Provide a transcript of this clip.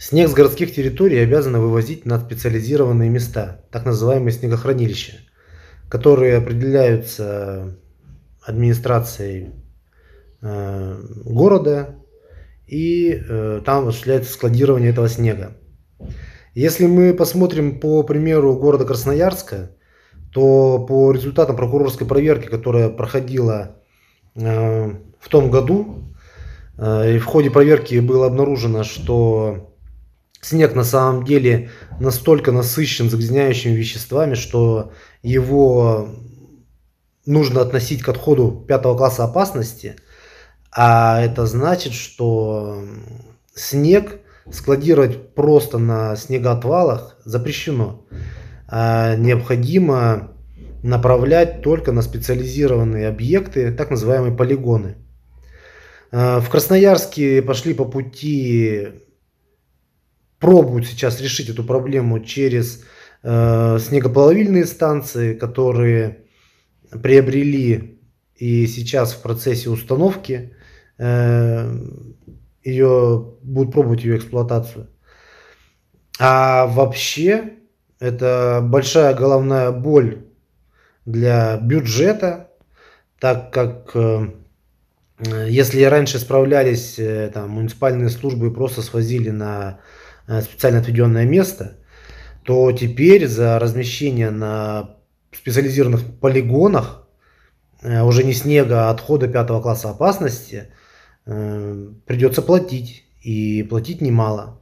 Снег с городских территорий обязаны вывозить на специализированные места, так называемые снегохранилища, которые определяются администрацией э, города, и э, там осуществляется складирование этого снега. Если мы посмотрим по примеру города Красноярска, то по результатам прокурорской проверки, которая проходила э, в том году, и в ходе проверки было обнаружено, что Снег на самом деле настолько насыщен загрязняющими веществами, что его нужно относить к отходу пятого класса опасности. А это значит, что снег складировать просто на снегоотвалах запрещено. А необходимо направлять только на специализированные объекты, так называемые полигоны. А в Красноярске пошли по пути пробуют сейчас решить эту проблему через э, снегоплавильные станции, которые приобрели и сейчас в процессе установки э, ее будут пробовать ее эксплуатацию. А вообще это большая головная боль для бюджета, так как э, если раньше справлялись э, там муниципальные службы и просто свозили на Э, специально отведенное место, то теперь за размещение на специализированных полигонах э, уже не снега, а отхода пятого класса опасности э, придется платить. И платить немало.